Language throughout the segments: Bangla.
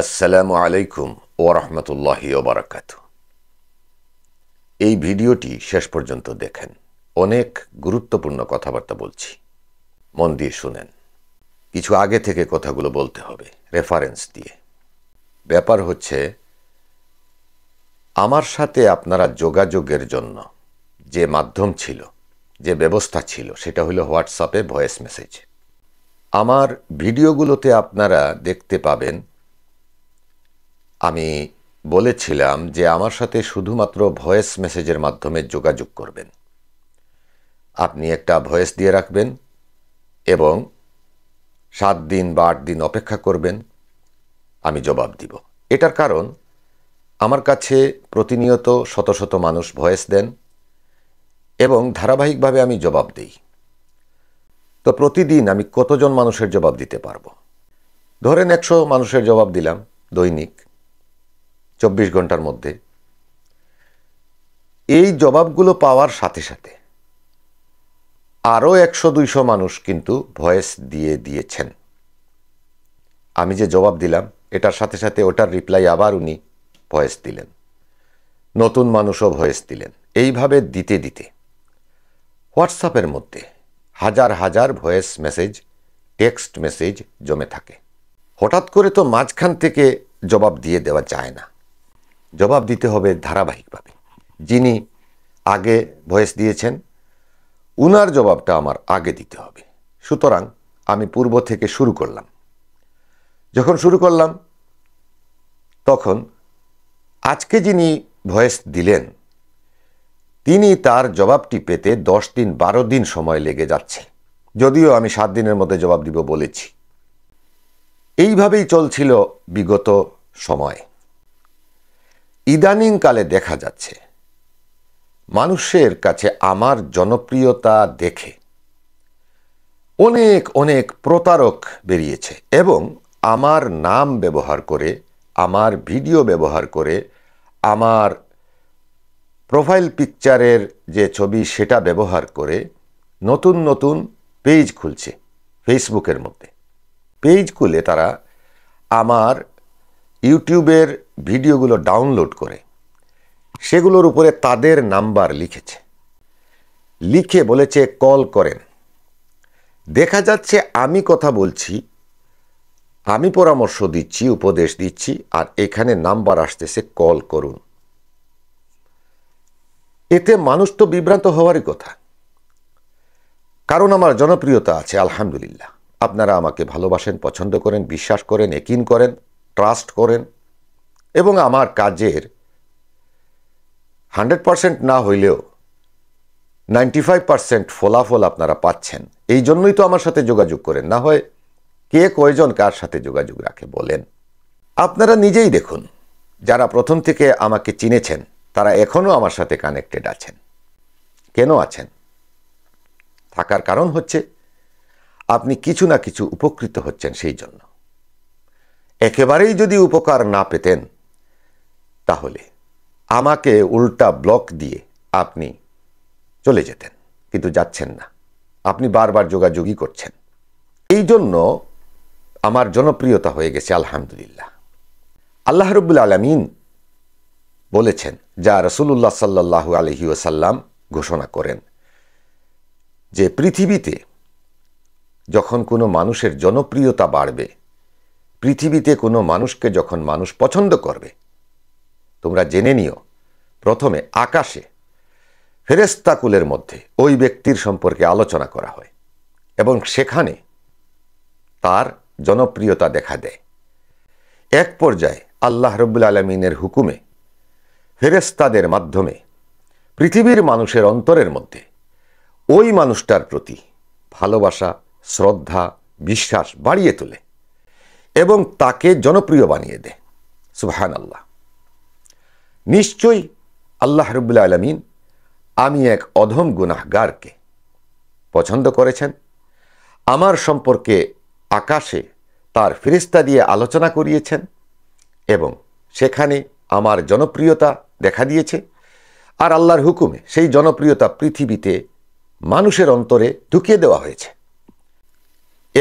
আসসালামু আলাইকুম ও রহমতুল্লাহি ওবরাকাত এই ভিডিওটি শেষ পর্যন্ত দেখেন অনেক গুরুত্বপূর্ণ কথাবার্তা বলছি মন দিয়ে শুনেন কিছু আগে থেকে কথাগুলো বলতে হবে রেফারেন্স দিয়ে ব্যাপার হচ্ছে আমার সাথে আপনারা যোগাযোগের জন্য যে মাধ্যম ছিল যে ব্যবস্থা ছিল সেটা হলো হোয়াটসঅ্যাপে ভয়েস মেসেজ আমার ভিডিওগুলোতে আপনারা দেখতে পাবেন আমি বলেছিলাম যে আমার সাথে শুধুমাত্র ভয়েস মেসেজের মাধ্যমে যোগাযোগ করবেন আপনি একটা ভয়েস দিয়ে রাখবেন এবং সাত দিন বা আট দিন অপেক্ষা করবেন আমি জবাব দিব এটার কারণ আমার কাছে প্রতিনিয়ত শত শত মানুষ ভয়েস দেন এবং ধারাবাহিকভাবে আমি জবাব দিই তো প্রতিদিন আমি কতজন মানুষের জবাব দিতে পারবো ধরেন একশো মানুষের জবাব দিলাম দৈনিক চব্বিশ ঘন্টার মধ্যে এই জবাবগুলো পাওয়ার সাথে সাথে আরও একশো দুইশো মানুষ কিন্তু ভয়েস দিয়ে দিয়েছেন আমি যে জবাব দিলাম এটার সাথে সাথে ওটার রিপ্লাই আবার উনি ভয়েস দিলেন নতুন মানুষও ভয়েস দিলেন এইভাবে দিতে দিতে হোয়াটসঅ্যাপের মধ্যে হাজার হাজার ভয়েস মেসেজ টেক্সট মেসেজ জমে থাকে হঠাৎ করে তো মাঝখান থেকে জবাব দিয়ে দেওয়া যায় না জবাব দিতে হবে ধারাবাহিকভাবে যিনি আগে ভয়েস দিয়েছেন উনার জবাবটা আমার আগে দিতে হবে সুতরাং আমি পূর্ব থেকে শুরু করলাম যখন শুরু করলাম তখন আজকে যিনি ভয়েস দিলেন তিনি তার জবাবটি পেতে দশ দিন বারো দিন সময় লেগে যাচ্ছে যদিও আমি সাত দিনের মধ্যে জবাব দিব বলেছি এইভাবেই চলছিল বিগত সময় ইদানিংকালে দেখা যাচ্ছে মানুষের কাছে আমার জনপ্রিয়তা দেখে অনেক অনেক প্রতারক বেরিয়েছে এবং আমার নাম ব্যবহার করে আমার ভিডিও ব্যবহার করে আমার প্রোফাইল পিকচারের যে ছবি সেটা ব্যবহার করে নতুন নতুন পেজ খুলছে ফেসবুকের মধ্যে পেজ খুলে তারা আমার ইউটিউবের ভিডিওগুলো ডাউনলোড করে সেগুলোর উপরে তাদের নাম্বার লিখেছে লিখে বলেছে কল করেন দেখা যাচ্ছে আমি কথা বলছি আমি পরামর্শ দিচ্ছি উপদেশ দিচ্ছি আর এখানে নাম্বার আসতেছে কল করুন এতে মানুষ তো বিভ্রান্ত হওয়ারই কথা কারণ আমার জনপ্রিয়তা আছে আলহামদুলিল্লাহ আপনারা আমাকে ভালোবাসেন পছন্দ করেন বিশ্বাস করেন একিন করেন ট্রাস্ট করেন এবং আমার কাজের হান্ড্রেড পারসেন্ট না হইলেও নাইনটি ফাইভ পারসেন্ট ফলাফল আপনারা পাচ্ছেন এই জন্যই তো আমার সাথে যোগাযোগ করেন না হয় কে কয়জন কার সাথে যোগাযোগ রাখে বলেন আপনারা নিজেই দেখুন যারা প্রথম থেকে আমাকে চিনেছেন তারা এখনও আমার সাথে কানেক্টেড আছেন কেন আছেন থাকার কারণ হচ্ছে আপনি কিছু না কিছু উপকৃত হচ্ছেন সেই জন্য একেবারেই যদি উপকার না পেতেন তাহলে আমাকে উল্টা ব্লক দিয়ে আপনি চলে যেতেন কিন্তু যাচ্ছেন না আপনি বারবার যোগাযোগই করছেন এই জন্য আমার জনপ্রিয়তা হয়ে গেছে আলহামদুলিল্লাহ আল্লাহ রবুল আলমিন বলেছেন যা রসুল্লাহ সাল্লাহ আলহি ওসাল্লাম ঘোষণা করেন যে পৃথিবীতে যখন কোনো মানুষের জনপ্রিয়তা বাড়বে পৃথিবীতে কোনো মানুষকে যখন মানুষ পছন্দ করবে তোমরা জেনে নিও প্রথমে আকাশে ফেরেস্তাকুলের মধ্যে ওই ব্যক্তির সম্পর্কে আলোচনা করা হয় এবং সেখানে তার জনপ্রিয়তা দেখা দেয় এক পর্যায়ে আল্লাহ রব্বুল আলমিনের হুকুমে ফেরেস্তাদের মাধ্যমে পৃথিবীর মানুষের অন্তরের মধ্যে ওই মানুষটার প্রতি ভালোবাসা শ্রদ্ধা বিশ্বাস বাড়িয়ে তোলে এবং তাকে জনপ্রিয় বানিয়ে দেয় সুবহান আল্লাহ নিশ্চয়ই আল্লাহ রবুল্লা আলমিন আমি এক অধম গুনাহগারকে পছন্দ করেছেন আমার সম্পর্কে আকাশে তার ফিরিস্তা দিয়ে আলোচনা করিয়েছেন এবং সেখানে আমার জনপ্রিয়তা দেখা দিয়েছে আর আল্লাহর হুকুমে সেই জনপ্রিয়তা পৃথিবীতে মানুষের অন্তরে ঢুকিয়ে দেওয়া হয়েছে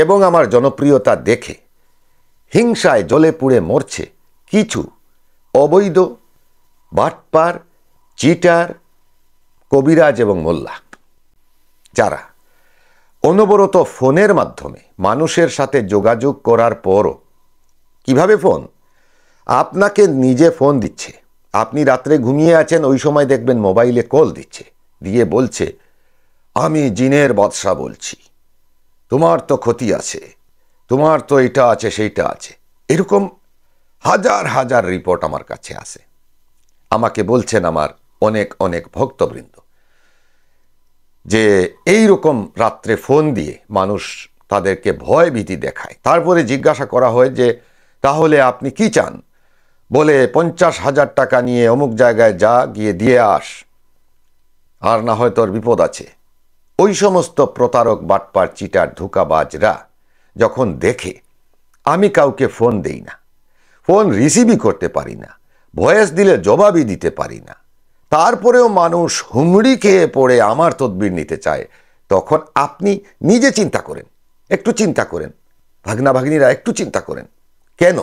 এবং আমার জনপ্রিয়তা দেখে হিংসায় জলে পুড়ে মরছে কিছু অবৈধ বাটপার চিটার কবিরাজ এবং মোল্লা যারা অনবরত ফোনের মাধ্যমে মানুষের সাথে যোগাযোগ করার পরও কিভাবে ফোন আপনাকে নিজে ফোন দিচ্ছে আপনি রাত্রে ঘুমিয়ে আছেন ওই সময় দেখবেন মোবাইলে কল দিচ্ছে দিয়ে বলছে আমি জিনের বাদশা বলছি তোমার তো ক্ষতি আছে তোমার তো এটা আছে সেইটা আছে এরকম হাজার হাজার রিপোর্ট আমার কাছে আসে আমাকে বলছেন আমার অনেক অনেক ভক্তবৃন্দ যে এই রকম রাত্রে ফোন দিয়ে মানুষ তাদেরকে ভয় ভীতি দেখায় তারপরে জিজ্ঞাসা করা হয় যে তাহলে আপনি কি চান বলে পঞ্চাশ হাজার টাকা নিয়ে অমুক জায়গায় যা গিয়ে দিয়ে আস আর না হয় তোর বিপদ আছে ওই সমস্ত প্রতারক বাটপার চিটার ধোকাবাজরা যখন দেখে আমি কাউকে ফোন দেই না ফোন রিসিভই করতে পারি না ভয়েস দিলে জবাবই দিতে পারি না তারপরেও মানুষ হুমড়ি খেয়ে পড়ে আমার তদবির নিতে চায় তখন আপনি নিজে চিন্তা করেন একটু চিন্তা করেন ভাগনা ভাগ্নীরা একটু চিন্তা করেন কেন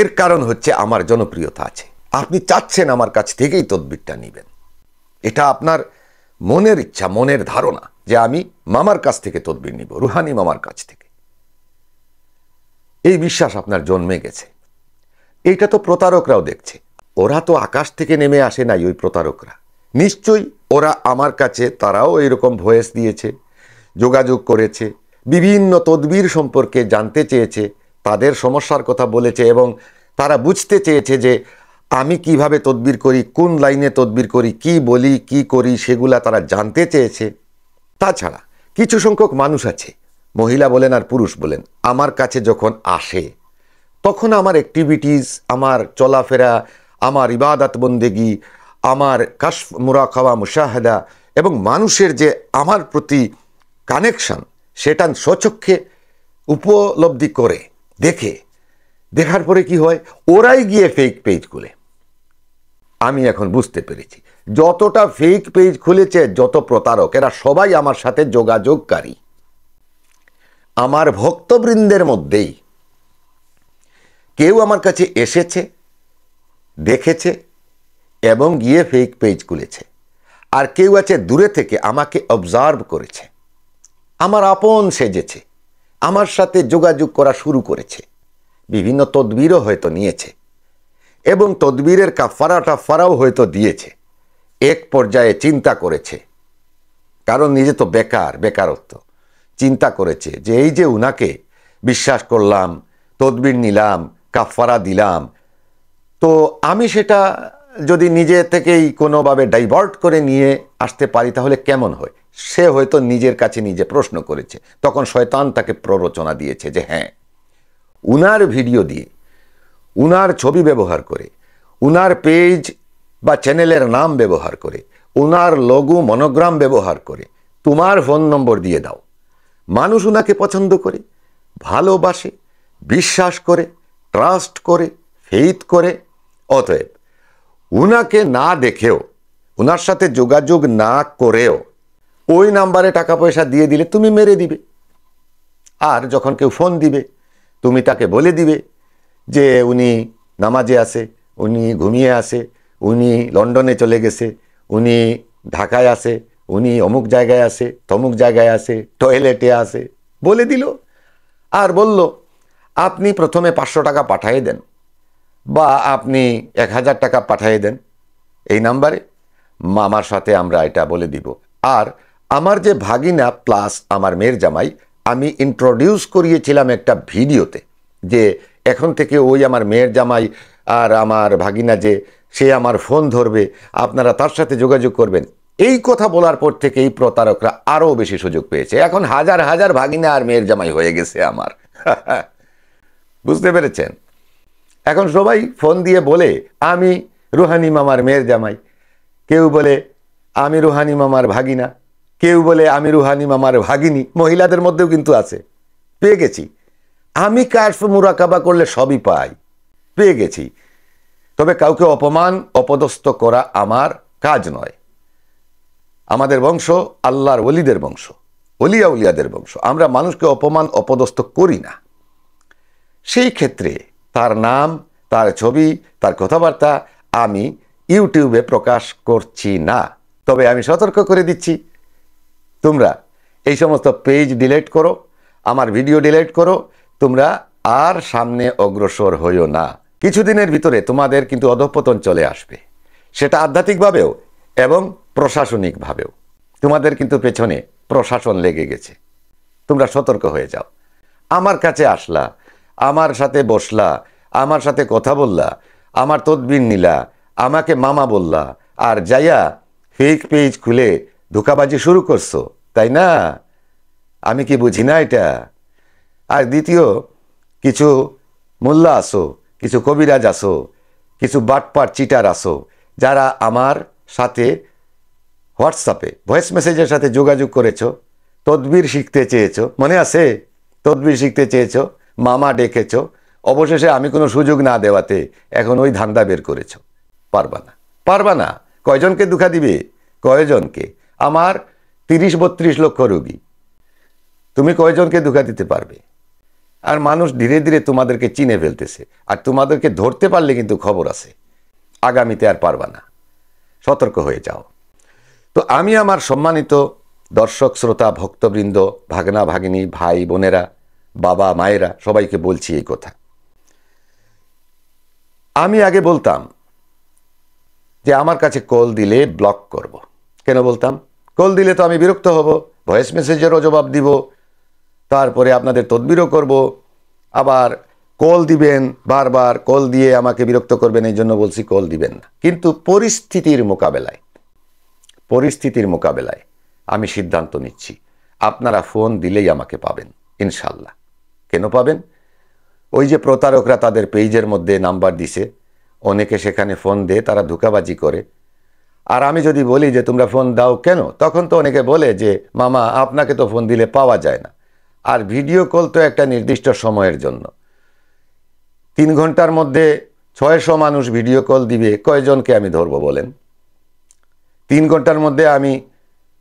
এর কারণ হচ্ছে আমার জনপ্রিয়তা আছে আপনি চাচ্ছেন আমার কাছ থেকেই তদ্বিরটা নেবেন এটা আপনার মনের ইচ্ছা মনের ধারণা যে আমি মামার কাছ থেকে তদ্বির নিব রুহানি মামার কাছ থেকে এই বিশ্বাস আপনার জন্মে গেছে এইটা তো প্রতারকরাও দেখছে ওরা তো আকাশ থেকে নেমে আসে নাই ওই প্রতারকরা নিশ্চয়ই ওরা আমার কাছে তারাও এরকম ভয়েস দিয়েছে যোগাযোগ করেছে বিভিন্ন তদবির সম্পর্কে জানতে চেয়েছে তাদের সমস্যার কথা বলেছে এবং তারা বুঝতে চেয়েছে যে আমি কিভাবে তদবির করি কোন লাইনে তদবির করি কি বলি কি করি সেগুলা তারা জানতে চেয়েছে তাছাড়া কিছু সংখ্যক মানুষ আছে মহিলা বলেন আর পুরুষ বলেন আমার কাছে যখন আসে তখন আমার অ্যাক্টিভিটিস আমার চলাফেরা আমার ইবাদত বন্দেগি আমার কাশ মুরাখাওয়া মুশাহেদা এবং মানুষের যে আমার প্রতি কানেকশান সেটা স্বচক্ষে উপলব্ধি করে দেখে দেখার পরে কি হয় ওরাই গিয়ে ফেক পেজ খুলে আমি এখন বুঝতে পেরেছি যতটা ফেক পেজ খুলেছে যত প্রতারক এরা সবাই আমার সাথে যোগাযোগকারী আমার ভক্তবৃন্দের মধ্যেই কেউ আমার কাছে এসেছে দেখেছে এবং গিয়ে ফেক পেজ খুলেছে আর কেউ আছে দূরে থেকে আমাকে অবজার্ভ করেছে আমার আপন সেজেছে আমার সাথে যোগাযোগ করা শুরু করেছে বিভিন্ন তদবিরও হয়তো নিয়েছে এবং তদবিরের কাফারাটা ফারাও হয়তো দিয়েছে এক পর্যায়ে চিন্তা করেছে কারণ নিজে তো বেকার বেকারত্ব চিন্তা করেছে যে এই যে উনাকে বিশ্বাস করলাম তদবির নিলাম কাফারা দিলাম তো আমি সেটা যদি নিজে থেকেই কোনোভাবে ডাইভার্ট করে নিয়ে আসতে পারি তাহলে কেমন হয় সে হয়তো নিজের কাছে নিজে প্রশ্ন করেছে তখন শয়তান তাকে প্ররোচনা দিয়েছে যে হ্যাঁ উনার ভিডিও দিয়ে উনার ছবি ব্যবহার করে উনার পেজ বা চ্যানেলের নাম ব্যবহার করে উনার লঘু মনোগ্রাম ব্যবহার করে তোমার ফোন নম্বর দিয়ে দাও মানুষ উনাকে পছন্দ করে ভালোবাসে বিশ্বাস করে ট্রাস্ট করে ফেইথ করে অতএব উনাকে না দেখেও ওনার সাথে যোগাযোগ না করেও ওই নাম্বারে টাকা পয়সা দিয়ে দিলে তুমি মেরে দিবে আর যখন কেউ ফোন দিবে তুমি তাকে বলে দিবে যে উনি নামাজে আসে উনি ঘুমিয়ে আসে উনি লন্ডনে চলে গেছে উনি ঢাকায় আসে উনি অমুক জায়গায় আসে তমুক জায়গায় আসে টয়লেটে আসে বলে দিল আর বলল আপনি প্রথমে পাঁচশো টাকা পাঠিয়ে দেন বা আপনি এক হাজার টাকা পাঠিয়ে দেন এই নাম্বারে মামার সাথে আমরা এটা বলে দিব আর আমার যে ভাগিনা প্লাস আমার মেয়ের জামাই আমি ইন্ট্রোডিউস করিয়েছিলাম একটা ভিডিওতে যে এখন থেকে ওই আমার মেয়ের জামাই আর আমার ভাগিনা যে সে আমার ফোন ধরবে আপনারা তার সাথে যোগাযোগ করবেন এই কথা বলার পর থেকে এই প্রতারকরা আরও বেশি সুযোগ পেয়েছে এখন হাজার হাজার ভাগিনা আর মেয়ের জামাই হয়ে গেছে আমার বুঝতে পেরেছেন এখন সবাই ফোন দিয়ে বলে আমি রুহানি মামার মেয়ের জামাই কেউ বলে আমি রুহানি মামার ভাগিনা কেউ বলে আমি রুহানি মামার ভাগিনী মহিলাদের মধ্যেও কিন্তু আছে পেয়ে গেছি আমি কাশফ মুরাকাবা করলে সবই পাই পেয়ে গেছি তবে কাউকে অপমান অপদস্থ করা আমার কাজ নয় আমাদের বংশ আল্লাহর অলিদের বংশ অলিয়া উলিয়াদের বংশ আমরা মানুষকে অপমান অপদস্থ করি না সেই ক্ষেত্রে তার নাম তার ছবি তার কথাবার্তা আমি ইউটিউবে প্রকাশ করছি না তবে আমি সতর্ক করে দিচ্ছি তোমরা এই সমস্ত পেজ ডিলেট করো আমার ভিডিও ডিলেট করো তোমরা আর সামনে অগ্রসর হইও না কিছুদিনের ভিতরে তোমাদের কিন্তু অধঃপতন চলে আসবে সেটা আধ্যাত্মিকভাবেও এবং প্রশাসনিকভাবেও তোমাদের কিন্তু পেছনে প্রশাসন লেগে গেছে তোমরা সতর্ক হয়ে যাও আমার কাছে আসলা আমার সাথে বসলা আমার সাথে কথা বললা আমার তদবির নিলা আমাকে মামা বললা আর যাইয়া ফেক পেজ খুলে ধোকাবাজি শুরু করছো তাই না আমি কি বুঝি না এটা আর দ্বিতীয় কিছু মোল্লা আসো কিছু কবিরাজ আসো কিছু বাটপার চিটার আসো যারা আমার সাথে হোয়াটসঅ্যাপে ভয়েস মেসেজের সাথে যোগাযোগ করেছো তদবির শিখতে চেয়েছো মনে আছে তদবির শিখতে চেয়েছো মামা ডেকেছ অবশেষে আমি কোনো সুযোগ না দেওয়াতে এখন ওই ধান্দা বের করেছ পারবা না পারবা না কয়জনকে দুখা দিবে কয়জনকে আমার তিরিশ বত্রিশ লক্ষ রোগী তুমি কয়জনকে দুখা দিতে পারবে আর মানুষ ধীরে ধীরে তোমাদেরকে চিনে ফেলতেছে আর তোমাদেরকে ধরতে পারলে কিন্তু খবর আছে আগামীতে আর পারবা না সতর্ক হয়ে যাও তো আমি আমার সম্মানিত দর্শক শ্রোতা ভক্তবৃন্দ ভাগনা ভাগিনী ভাই বোনেরা বাবা মায়েরা সবাইকে বলছি এই কথা আমি আগে বলতাম যে আমার কাছে কল দিলে ব্লক করব। কেন বলতাম কল দিলে তো আমি বিরক্ত হব ভয়েস মেসেজেরও জবাব দিব তারপরে আপনাদের তদবিরও করব আবার কল দিবেন বারবার কল দিয়ে আমাকে বিরক্ত করবেন এই জন্য বলছি কল দিবেন না কিন্তু পরিস্থিতির মোকাবেলায় পরিস্থিতির মোকাবেলায় আমি সিদ্ধান্ত নিচ্ছি আপনারা ফোন দিলেই আমাকে পাবেন ইনশাল্লাহ কেন পাবেন ওই যে প্রতারকরা তাদের পেজের মধ্যে নাম্বার দিছে অনেকে সেখানে ফোন দিয়ে তারা ধোকাবাজি করে আর আমি যদি বলি যে তোমরা ফোন দাও কেন তখন তো অনেকে বলে যে মামা আপনাকে তো ফোন দিলে পাওয়া যায় না আর ভিডিও কল তো একটা নির্দিষ্ট সময়ের জন্য তিন ঘন্টার মধ্যে ছয়শো মানুষ ভিডিও কল দিবে কয়জনকে আমি ধরবো বলেন তিন ঘন্টার মধ্যে আমি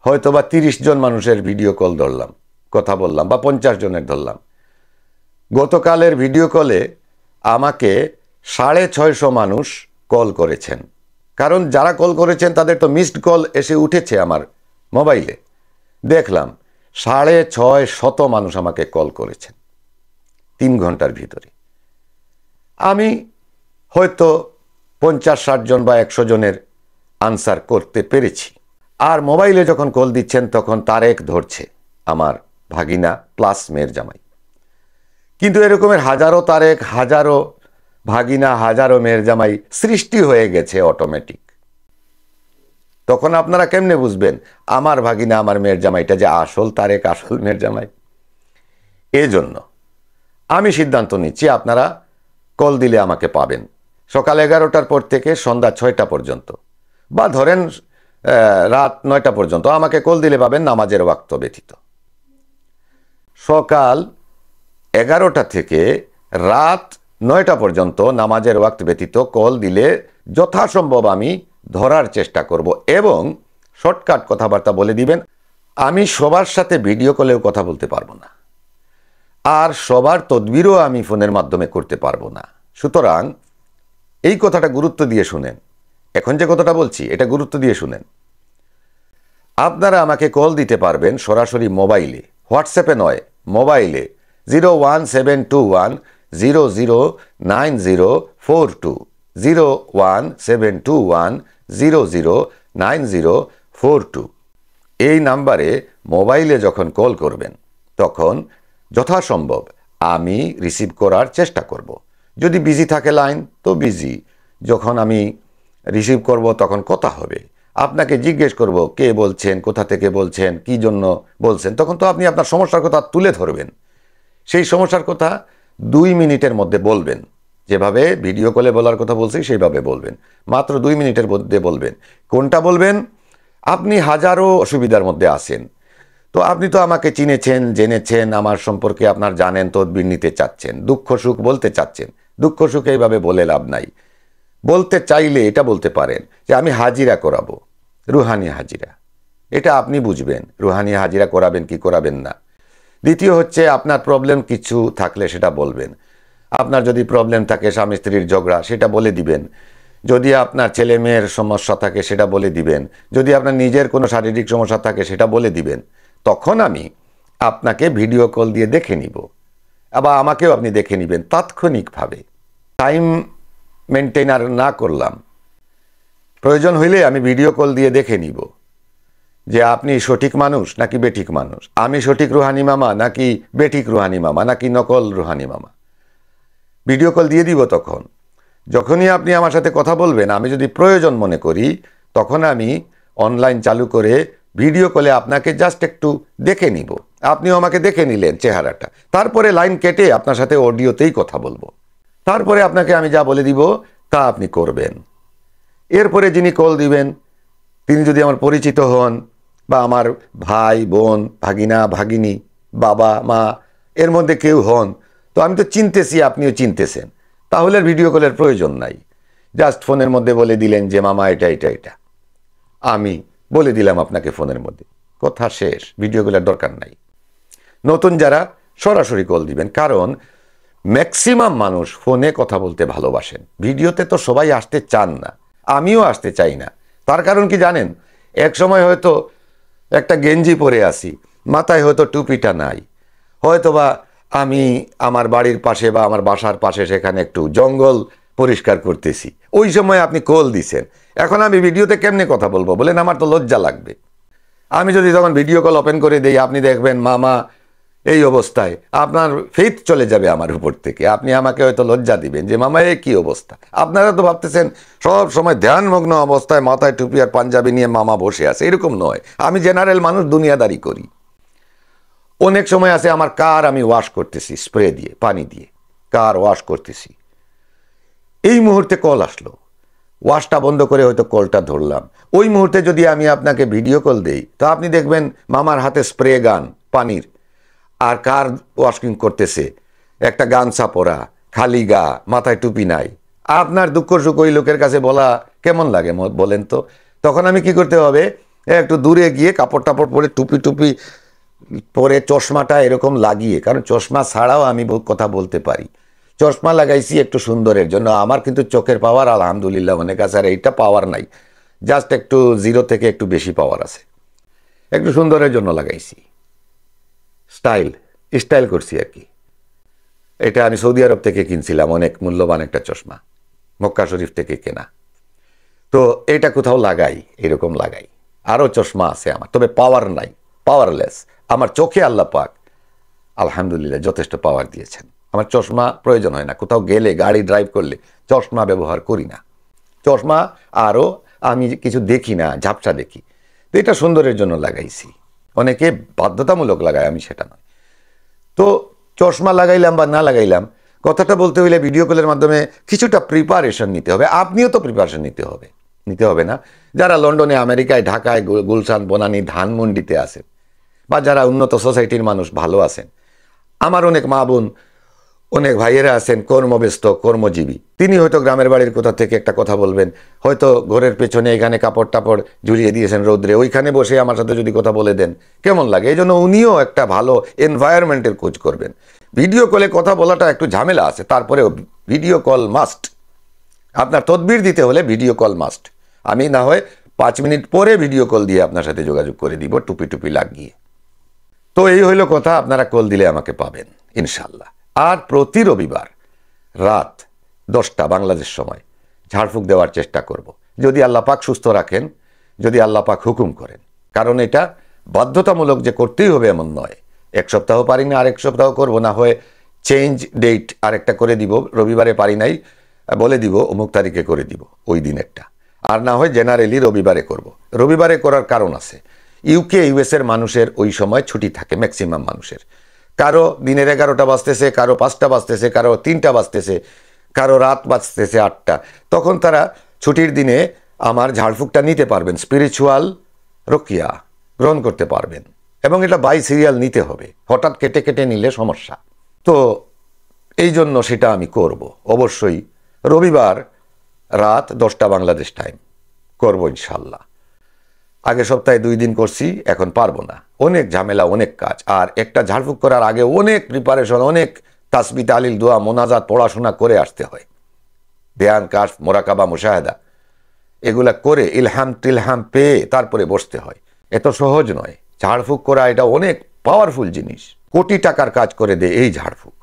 হয়তো বা তিরিশ জন মানুষের ভিডিও কল ধরলাম কথা বললাম বা পঞ্চাশ জনের ধরলাম গতকালের ভিডিও কলে আমাকে সাড়ে ছয়শো মানুষ কল করেছেন কারণ যারা কল করেছেন তাদের তো মিসড কল এসে উঠেছে আমার মোবাইলে দেখলাম সাড়ে ছয় শত মানুষ আমাকে কল করেছেন তিন ঘন্টার ভিতরে আমি হয়তো পঞ্চাশ ষাট জন বা একশো জনের আনসার করতে পেরেছি আর মোবাইলে যখন কল দিচ্ছেন তখন তারেক ধরছে আমার ভাগিনা প্লাস মেয়ের জামাই কিন্তু এরকমের হাজারো তারেক হাজারো ভাগিনা হাজারো মেয়ের জামাই সৃষ্টি হয়ে গেছে অটোমেটিক তখন আপনারা কেমনে বুঝবেন আমার ভাগিনা আমার মেয়ের জামাইটা যে আসল তারেক আসল মেয়ের জামাই এজন্য আমি সিদ্ধান্ত নিচ্ছি আপনারা কল দিলে আমাকে পাবেন সকাল এগারোটার পর থেকে সন্ধ্যা ছয়টা পর্যন্ত বা ধরেন রাত নয়টা পর্যন্ত আমাকে কল দিলে পাবেন নামাজের ওয়াক্ত ব্যথিত সকাল এগারোটা থেকে রাত নয়টা পর্যন্ত নামাজের ওয়াক্ত ব্যতীত কল দিলে যথাসম্ভব আমি ধরার চেষ্টা করব এবং শর্টকাট কথাবার্তা বলে দিবেন আমি সবার সাথে ভিডিও কলেও কথা বলতে পারবো না আর সবার তদবিরও আমি ফোনের মাধ্যমে করতে পারবো না সুতরাং এই কথাটা গুরুত্ব দিয়ে শুনেন এখন যে কথাটা বলছি এটা গুরুত্ব দিয়ে শুনেন আপনারা আমাকে কল দিতে পারবেন সরাসরি মোবাইলে হোয়াটসঅ্যাপে নয় মোবাইলে zero one seven two one zero zero nine zero four two zero one seven two one zero zero nine zero four two এই নাম্বারে মোবাইলে যখন কল করবেন তখন যথাসম্ভব আমি রিসিভ করার চেষ্টা করব। যদি বিজি থাকে লাইন তো বিজি যখন আমি রিসিভ করব তখন কথা হবে আপনাকে জিজ্ঞেস করব কে বলছেন কোথা থেকে বলছেন কি জন্য বলছেন তখন তো আপনি আপনার সমস্যার কথা তুলে ধরবেন সেই সমস্যার কথা দুই মিনিটের মধ্যে বলবেন যেভাবে ভিডিও কলে বলার কথা বলছি সেইভাবে বলবেন মাত্র দুই মিনিটের মধ্যে বলবেন কোনটা বলবেন আপনি হাজারো অসুবিধার মধ্যে আসেন তো আপনি তো আমাকে চিনেছেন জেনেছেন আমার সম্পর্কে আপনার জানেন তদবির নিতে চাচ্ছেন দুঃখ সুখ বলতে চাচ্ছেন দুঃখ সুখ এইভাবে বলে লাভ নাই বলতে চাইলে এটা বলতে পারেন যে আমি হাজিরা করাবো রুহানি হাজিরা এটা আপনি বুঝবেন রুহানি হাজিরা করাবেন কি করাবেন না দ্বিতীয় হচ্ছে আপনার প্রবলেম কিছু থাকলে সেটা বলবেন আপনার যদি প্রবলেম থাকে স্বামী স্ত্রীর ঝগড়া সেটা বলে দিবেন যদি আপনার ছেলে মেয়ের সমস্যা থাকে সেটা বলে দিবেন যদি আপনার নিজের কোনো শারীরিক সমস্যা থাকে সেটা বলে দিবেন তখন আমি আপনাকে ভিডিও কল দিয়ে দেখে নিব আবার আমাকেও আপনি দেখে নেবেন তাৎক্ষণিকভাবে টাইম মেনটেনার না করলাম প্রয়োজন হইলে আমি ভিডিও কল দিয়ে দেখে নিব যে আপনি সঠিক মানুষ নাকি বেঠিক মানুষ আমি সঠিক রুহানি মামা নাকি বেঠিক রুহানি মামা নাকি নকল রুহানি মামা ভিডিও কল দিয়ে দিব তখন যখনই আপনি আমার সাথে কথা বলবেন আমি যদি প্রয়োজন মনে করি তখন আমি অনলাইন চালু করে ভিডিও কলে আপনাকে জাস্ট একটু দেখে নিব আপনিও আমাকে দেখে নিলেন চেহারাটা তারপরে লাইন কেটে আপনার সাথে অডিওতেই কথা বলবো তারপরে আপনাকে আমি যা বলে দিব তা আপনি করবেন এরপরে যিনি কল দিবেন তিনি যদি আমার পরিচিত হন বা আমার ভাই বোন ভাগিনা ভাগিনী বাবা মা এর মধ্যে কেউ হন তো আমি তো চিনতেছি আপনিও চিনতেছেন তাহলে ভিডিও কলের প্রয়োজন নাই জাস্ট ফোনের মধ্যে বলে দিলেন যে মামা এটা এটা এটা আমি বলে দিলাম আপনাকে ফোনের মধ্যে কথা শেষ ভিডিও কলের দরকার নাই নতুন যারা সরাসরি কল দিবেন কারণ ম্যাক্সিমাম মানুষ ফোনে কথা বলতে ভালোবাসেন ভিডিওতে তো সবাই আসতে চান না আমিও আসতে চাই না তার কারণ কি জানেন এক সময় হয়তো একটা গেঞ্জি পরে আসি মাথায় হয়তো টুপিটা নাই হয়তো বা আমি আমার বাড়ির পাশে বা আমার বাসার পাশে সেখানে একটু জঙ্গল পরিষ্কার করতেছি ওই সময় আপনি কল দিছেন এখন আমি ভিডিওতে কেমনে কথা বলবো বলেন আমার তো লজ্জা লাগবে আমি যদি তখন ভিডিও কল ওপেন করে দিই আপনি দেখবেন মামা এই অবস্থায় আপনার ফেথ চলে যাবে আমার উপর থেকে আপনি আমাকে হয়তো লজ্জা দিবেন যে মামা এ কী অবস্থা আপনারা তো ভাবতেছেন সব সময় ধ্যানমগ্ন অবস্থায় মাথায় টুপি আর পাঞ্জাবি নিয়ে মামা বসে আছে এরকম নয় আমি জেনারেল মানুষ দুনিয়াদারি করি অনেক সময় আছে আমার কার আমি ওয়াশ করতেছি স্প্রে দিয়ে পানি দিয়ে কার ওয়াশ করতেছি এই মুহূর্তে কল আসলো ওয়াশটা বন্ধ করে হয়তো কলটা ধরলাম ওই মুহূর্তে যদি আমি আপনাকে ভিডিও কল দেই তো আপনি দেখবেন মামার হাতে স্প্রে গান পানির আর কার ওয়াশিং করতেছে একটা গামছা পরা খালি গা মাথায় টুপি নাই আপনার দুঃখ সুখ ওই লোকের কাছে বলা কেমন লাগে বলেন তো তখন আমি কি করতে হবে একটু দূরে গিয়ে কাপড় টাপড় পরে টুপি টুপি পরে চশমাটা এরকম লাগিয়ে কারণ চশমা ছাড়াও আমি কথা বলতে পারি চশমা লাগাইছি একটু সুন্দরের জন্য আমার কিন্তু চোখের পাওয়ার আলহামদুলিল্লাহ অনেক আছে আর এইটা পাওয়ার নাই জাস্ট একটু জিরো থেকে একটু বেশি পাওয়ার আছে একটু সুন্দরের জন্য লাগাইছি স্টাইল স্টাইল করছি আর কি এটা আমি সৌদি আরব থেকে কিনছিলাম অনেক মূল্যবান একটা চশমা মক্কা শরীফ থেকে কেনা তো এটা কোথাও লাগাই এরকম লাগাই আরও চশমা আছে আমার তবে পাওয়ার নাই পাওয়ারলেস আমার চোখে আল্লাহ পাক আলহামদুলিল্লাহ যথেষ্ট পাওয়ার দিয়েছেন আমার চশমা প্রয়োজন হয় না কোথাও গেলে গাড়ি ড্রাইভ করলে চশমা ব্যবহার করি না চশমা আরও আমি কিছু দেখি না ঝাপসা দেখি তো এটা সুন্দরের জন্য লাগাইছি অনেকে বাধ্যতামূলক লাগায় আমি সেটা নয় তো চশমা লাগাইলাম বা না লাগাইলাম কথাটা বলতে হইলে ভিডিও কলের মাধ্যমে কিছুটা প্রিপারেশন নিতে হবে আপনিও তো প্রিপারেশন নিতে হবে নিতে হবে না যারা লন্ডনে আমেরিকায় ঢাকায় গুলশান বনানি ধানমন্ডিতে আছেন বা যারা উন্নত সোসাইটির মানুষ ভালো আছেন আমার অনেক মা বোন অনেক ভাইয়েরা আছেন কর্মব্যস্ত কর্মজীবী তিনি হয়তো গ্রামের বাড়ির কোথা থেকে একটা কথা বলবেন হয়তো ঘরের পেছনে এখানে কাপড় টাপড় ঝুলিয়ে দিয়েছেন রৌদ্রে ওইখানে বসে আমার সাথে যদি কথা বলে দেন কেমন লাগে এই জন্য উনিও একটা ভালো এনভায়রনমেন্টের খোঁজ করবেন ভিডিও কলে কথা বলাটা একটু ঝামেলা আছে তারপরেও ভিডিও কল মাস্ট আপনার তদবির দিতে হলে ভিডিও কল মাস্ট আমি না হয় পাঁচ মিনিট পরে ভিডিও কল দিয়ে আপনার সাথে যোগাযোগ করে দিব টুপি টুপি লাগিয়ে তো এই হইল কথা আপনারা কল দিলে আমাকে পাবেন ইনশাল্লাহ আর প্রতি রবিবার রাত দশটা বাংলাদেশ সময় ঝাড়ফুঁক দেওয়ার চেষ্টা করব। যদি আল্লাপাক সুস্থ রাখেন যদি আল্লাপাক হুকুম করেন কারণ এটা বাধ্যতামূলক যে করতেই হবে এমন নয় এক সপ্তাহ পারি না আরেক সপ্তাহ করব না হয়ে চেঞ্জ ডেট আরেকটা করে দিব রবিবারে পারি নাই বলে দিব অমুক তারিখে করে দিব ওই দিনেরটা আর না হয় জেনারেলি রবিবারে করব। রবিবারে করার কারণ আছে ইউকে ইউএসের মানুষের ওই সময় ছুটি থাকে ম্যাক্সিমাম মানুষের কারো দিনের এগারোটা বাজতেছে কারো পাঁচটা বাজতেছে কারো তিনটা বাজতেছে কারো রাত বাজতেছে আটটা তখন তারা ছুটির দিনে আমার ঝাড়ফুঁকটা নিতে পারবেন স্পিরিচুয়াল রক্ষিয়া গ্রহণ করতে পারবেন এবং এটা বাই সিরিয়াল নিতে হবে হঠাৎ কেটে কেটে নিলে সমস্যা তো এই জন্য সেটা আমি করব অবশ্যই রবিবার রাত দশটা বাংলাদেশ টাইম করবো ইনশাল্লাহ আগের সপ্তাহে দুই দিন করছি এখন পারবো না অনেক ঝামেলা অনেক কাজ আর একটা ঝাড়ফুঁক করার আগে অনেক প্রিপারেশন অনেক তাসবি তালিল দোয়া মোনাজাত পড়াশোনা করে আসতে হয় দেয়ান কাশ মোরাকাবা মুশাহেদা এগুলা করে ইলহাম টিলহাম পেয়ে তারপরে বসতে হয় এত সহজ নয় ঝাড়ফুঁক করা এটা অনেক পাওয়ারফুল জিনিস কোটি টাকার কাজ করে দেয় এই ঝাড়ফুঁক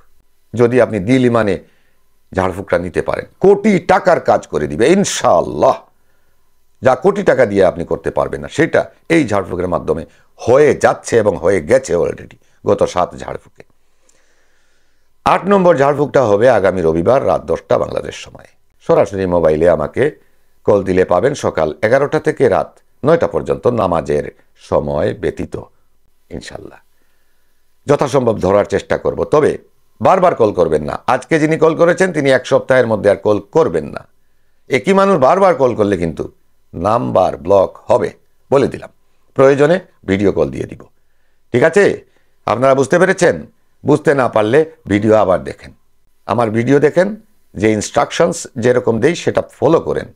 যদি আপনি দিল ইমানে ঝাড়ফুঁকটা নিতে পারেন কোটি টাকার কাজ করে দিবে ইনশাআল্লাহ যা কোটি টাকা দিয়ে আপনি করতে পারবেন না সেটা এই ঝাড়ফুঁকের মাধ্যমে হয়ে যাচ্ছে এবং হয়ে গেছে অলরেডি গত সাত ঝাড়ফুঁকে আট নম্বর ঝাড়ফুঁকটা হবে আগামী রবিবার রাত দশটা বাংলাদেশ সময়ে সরাসরি মোবাইলে আমাকে কল দিলে পাবেন সকাল এগারোটা থেকে রাত নয়টা পর্যন্ত নামাজের সময় ব্যতীত ইনশাল্লাহ যথাসম্ভব ধরার চেষ্টা করব তবে বারবার কল করবেন না আজকে যিনি কল করেছেন তিনি এক সপ্তাহের মধ্যে আর কল করবেন না একই মানুষ বারবার কল করলে কিন্তু নাম্বার ব্লক হবে বলে দিলাম প্রয়োজনে ভিডিও কল দিয়ে দিব ঠিক আছে আপনারা বুঝতে পেরেছেন বুঝতে না পারলে ভিডিও আবার দেখেন আমার ভিডিও দেখেন যে ইনস্ট্রাকশনস যেরকম দেই সেটা ফলো করেন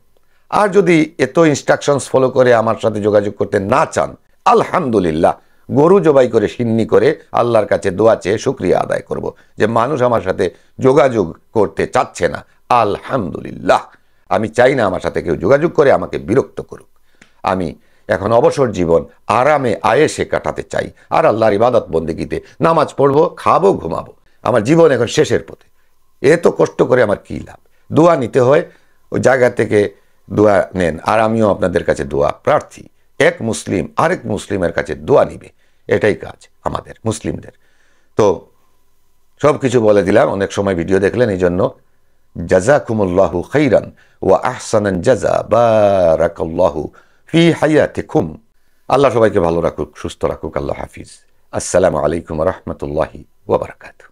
আর যদি এত ইনস্ট্রাকশনস ফলো করে আমার সাথে যোগাযোগ করতে না চান আলহামদুলিল্লাহ গরু জবাই করে সিন্নি করে আল্লাহর কাছে দোয়া চেয়ে শুক্রিয়া আদায় করব যে মানুষ আমার সাথে যোগাযোগ করতে চাচ্ছে না আলহামদুলিল্লাহ আমি চাই না আমার সাথে কেউ যোগাযোগ করে আমাকে বিরক্ত করুক আমি এখন অবসর জীবন আরামে আয়েসে কাটাতে চাই আর আল্লাহর ইবাদত বন্দিগিতে নামাজ পড়বো খাবো ঘুমাবো আমার জীবন এখন শেষের পথে এ তো কষ্ট করে আমার কী লাভ দোয়া নিতে হয় ওই জায়গা থেকে দোয়া নেন আর আমিও আপনাদের কাছে দোয়া প্রার্থী এক মুসলিম আরেক মুসলিমের কাছে দোয়া নিবে এটাই কাজ আমাদের মুসলিমদের তো সব কিছু বলে দিলাম অনেক সময় ভিডিও দেখলেন এই জন্য جزاكم الله خيرا واحسن الجزاء بارك الله في حياتكم الله সবাইকে ভালো রাখুক সুস্থ রাখুক আল্লাহ হাফিজ আসসালামু আলাইকুম ورحمه الله وبركاته